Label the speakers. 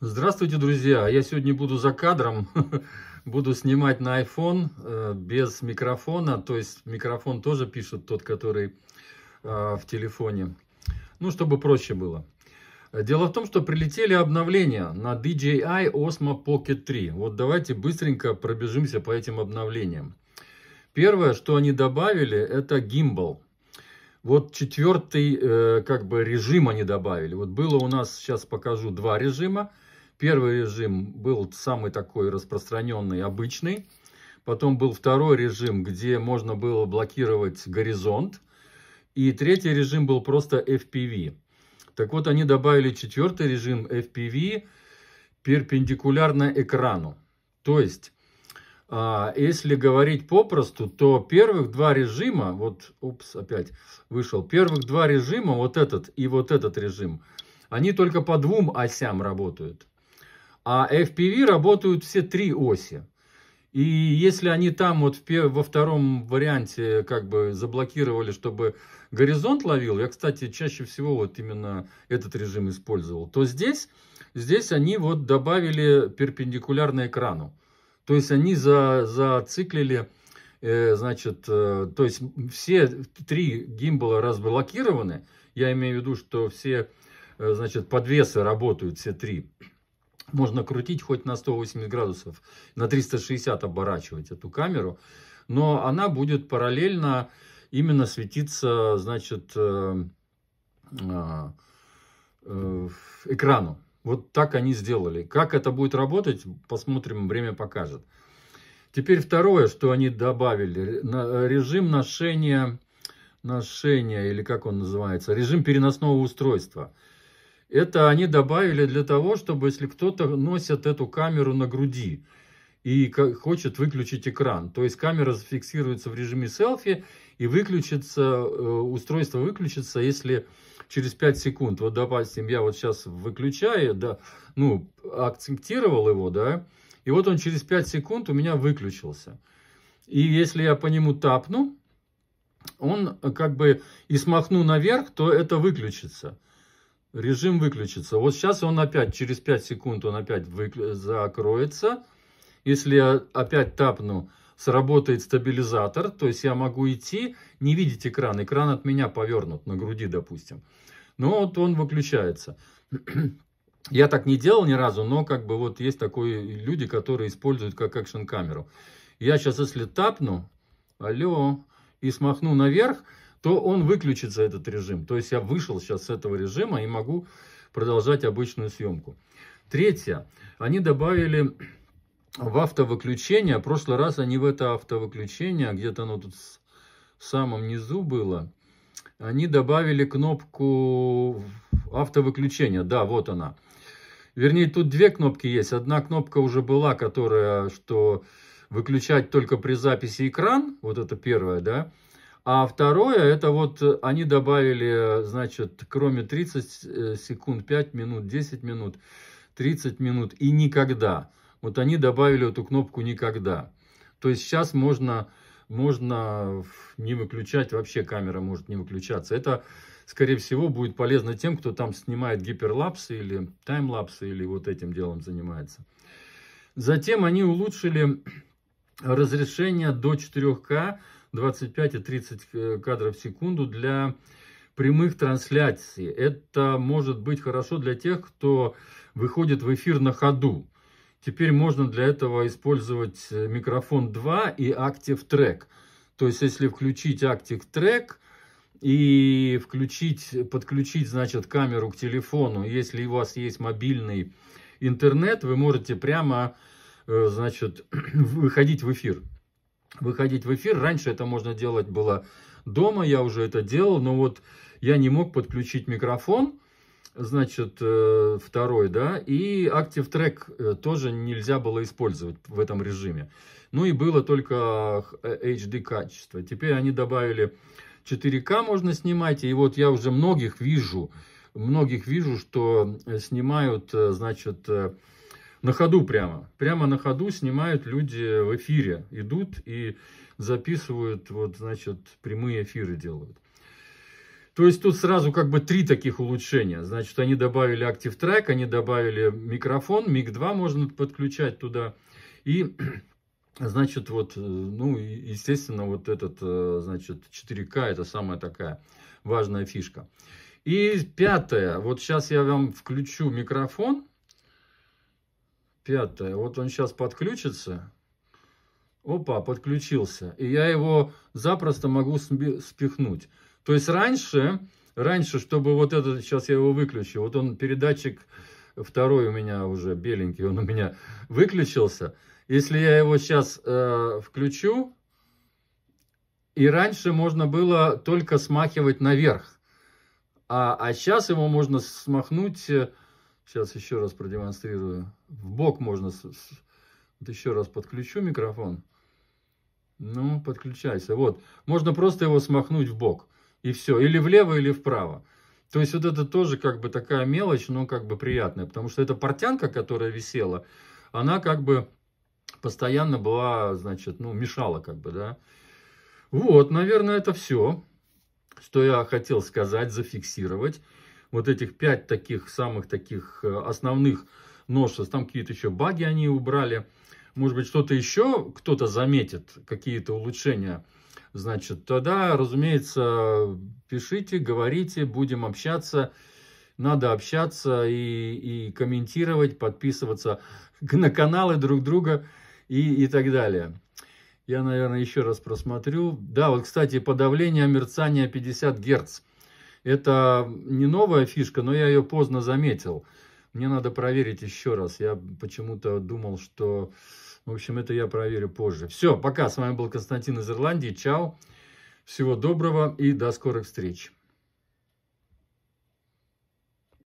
Speaker 1: Здравствуйте, друзья! Я сегодня буду за кадром, буду снимать на iPhone э, без микрофона, то есть микрофон тоже пишет тот, который э, в телефоне, ну, чтобы проще было. Дело в том, что прилетели обновления на DJI Osmo Pocket 3. Вот давайте быстренько пробежимся по этим обновлениям. Первое, что они добавили, это гимбал. Вот четвертый, э, как бы, режим они добавили. Вот было у нас, сейчас покажу, два режима – Первый режим был самый такой распространенный, обычный. Потом был второй режим, где можно было блокировать горизонт. И третий режим был просто FPV. Так вот, они добавили четвертый режим FPV перпендикулярно экрану. То есть, а, если говорить попросту, то первых два режима, вот, упс, опять вышел, первых два режима, вот этот и вот этот режим, они только по двум осям работают. А FPV работают все три оси. И если они там вот в, во втором варианте как бы заблокировали, чтобы горизонт ловил, я, кстати, чаще всего вот именно этот режим использовал, то здесь, здесь они вот добавили перпендикулярно экрану. То есть они за, зациклили, э, значит, э, то есть все три гимбала разблокированы. Я имею в виду, что все, э, значит, подвесы работают, все три можно крутить хоть на 180 градусов, на 360 оборачивать эту камеру, но она будет параллельно именно светиться, значит, э, э, э, экрану. Вот так они сделали. Как это будет работать, посмотрим, время покажет. Теперь второе, что они добавили, режим ношения, ношения или как он называется, режим переносного устройства – это они добавили для того, чтобы если кто-то носит эту камеру на груди и хочет выключить экран. То есть камера зафиксируется в режиме селфи и выключится, э, устройство выключится, если через 5 секунд, вот допустим, я вот сейчас выключаю, да, ну, акцентировал его, да, и вот он через 5 секунд у меня выключился. И если я по нему тапну, он как бы и смахну наверх, то это выключится режим выключится. Вот сейчас он опять, через 5 секунд он опять выкл... закроется. Если я опять тапну, сработает стабилизатор, то есть я могу идти, не видеть экран, экран от меня повернут на груди, допустим. Но вот он выключается. Я так не делал ни разу, но как бы вот есть такие люди, которые используют как экшн-камеру. Я сейчас, если тапну, алло, и смахну наверх, то он выключится, этот режим. То есть я вышел сейчас с этого режима и могу продолжать обычную съемку. Третье. Они добавили в автовыключение. В прошлый раз они в это автовыключение, где-то оно тут в самом низу было, они добавили кнопку автовыключения. Да, вот она. Вернее, тут две кнопки есть. Одна кнопка уже была, которая, что выключать только при записи экран. Вот это первая, да. А второе, это вот э, они добавили, э, значит, кроме 30 э, секунд, 5 минут, 10 минут, 30 минут и никогда. Вот они добавили эту кнопку «Никогда». То есть сейчас можно, можно не выключать, вообще камера может не выключаться. Это, скорее всего, будет полезно тем, кто там снимает гиперлапсы или таймлапсы, или вот этим делом занимается. Затем они улучшили разрешение до 4К 25 и 30 э, кадров в секунду для прямых трансляций. Это может быть хорошо для тех, кто выходит в эфир на ходу. Теперь можно для этого использовать э, микрофон 2 и Active Track. То есть, если включить Active Track и включить, подключить, значит, камеру к телефону, если у вас есть мобильный интернет, вы можете прямо, э, значит, выходить в эфир выходить в эфир. Раньше это можно делать было дома, я уже это делал, но вот я не мог подключить микрофон, значит, э, второй, да, и Active Track э, тоже нельзя было использовать в этом режиме. Ну и было только э, HD качество. Теперь они добавили 4К можно снимать, и вот я уже многих вижу, многих вижу, что снимают, значит, на ходу прямо. Прямо на ходу снимают люди в эфире. Идут и записывают, вот, значит, прямые эфиры делают. То есть тут сразу как бы три таких улучшения. Значит, они добавили Active Track, они добавили микрофон, миг-2 можно подключать туда. И, значит, вот, э, ну, естественно, вот этот, э, значит, 4К, это самая такая важная фишка. И пятое, вот сейчас я вам включу микрофон, Пятое. Вот он сейчас подключится. Опа, подключился. И я его запросто могу спихнуть. То есть раньше, раньше, чтобы вот этот, сейчас я его выключу. Вот он передатчик второй у меня уже беленький, он у меня выключился. Если я его сейчас э, включу, и раньше можно было только смахивать наверх. А, а сейчас его можно смахнуть э, Сейчас еще раз продемонстрирую. В бок можно... Вот еще раз подключу микрофон. Ну, подключайся. Вот. Можно просто его смахнуть в бок. И все. Или влево, или вправо. То есть вот это тоже как бы такая мелочь, но как бы приятная. Потому что эта портянка, которая висела, она как бы постоянно была, значит, ну, мешала как бы, да. Вот, наверное, это все, что я хотел сказать, зафиксировать вот этих пять таких самых таких э, основных ножеств. Там какие-то еще баги они убрали. Может быть, что-то еще кто-то заметит, какие-то улучшения. Значит, тогда, разумеется, пишите, говорите, будем общаться. Надо общаться и, и комментировать, подписываться на каналы друг друга и, и так далее. Я, наверное, еще раз просмотрю. Да, вот, кстати, подавление мерцания 50 Гц. Это не новая фишка, но я ее поздно заметил. Мне надо проверить еще раз. Я почему-то думал, что... В общем, это я проверю позже. Все, пока. С вами был Константин из Ирландии. Чао. Всего доброго и до скорых встреч.